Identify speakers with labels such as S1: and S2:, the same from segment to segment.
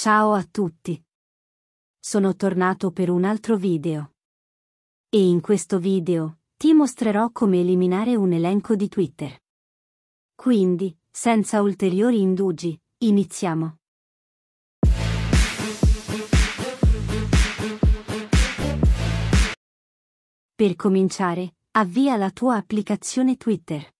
S1: Ciao a tutti! Sono tornato per un altro video. E in questo video, ti mostrerò come eliminare un elenco di Twitter. Quindi, senza ulteriori indugi, iniziamo.
S2: Per cominciare, avvia la tua applicazione Twitter.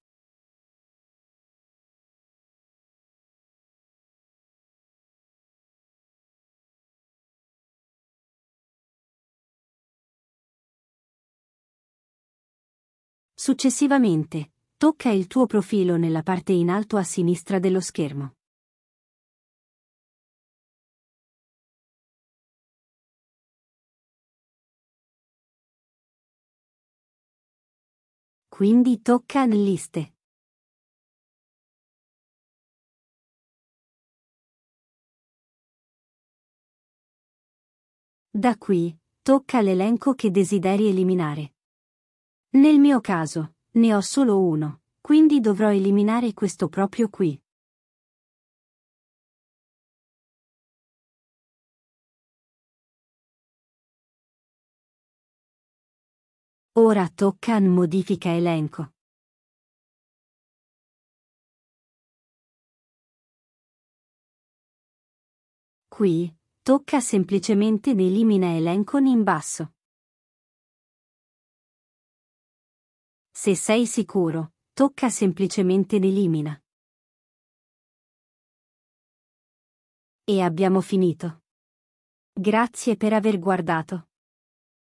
S2: Successivamente, tocca il tuo profilo nella parte in alto a sinistra dello schermo. Quindi tocca Liste. Da qui, tocca l'elenco che desideri
S3: eliminare. Nel mio caso, ne ho solo uno, quindi dovrò
S2: eliminare questo proprio qui. Ora tocca a modifica elenco. Qui, tocca semplicemente elimina elenco in basso. Se sei sicuro, tocca semplicemente l'elimina. E abbiamo finito. Grazie per aver guardato.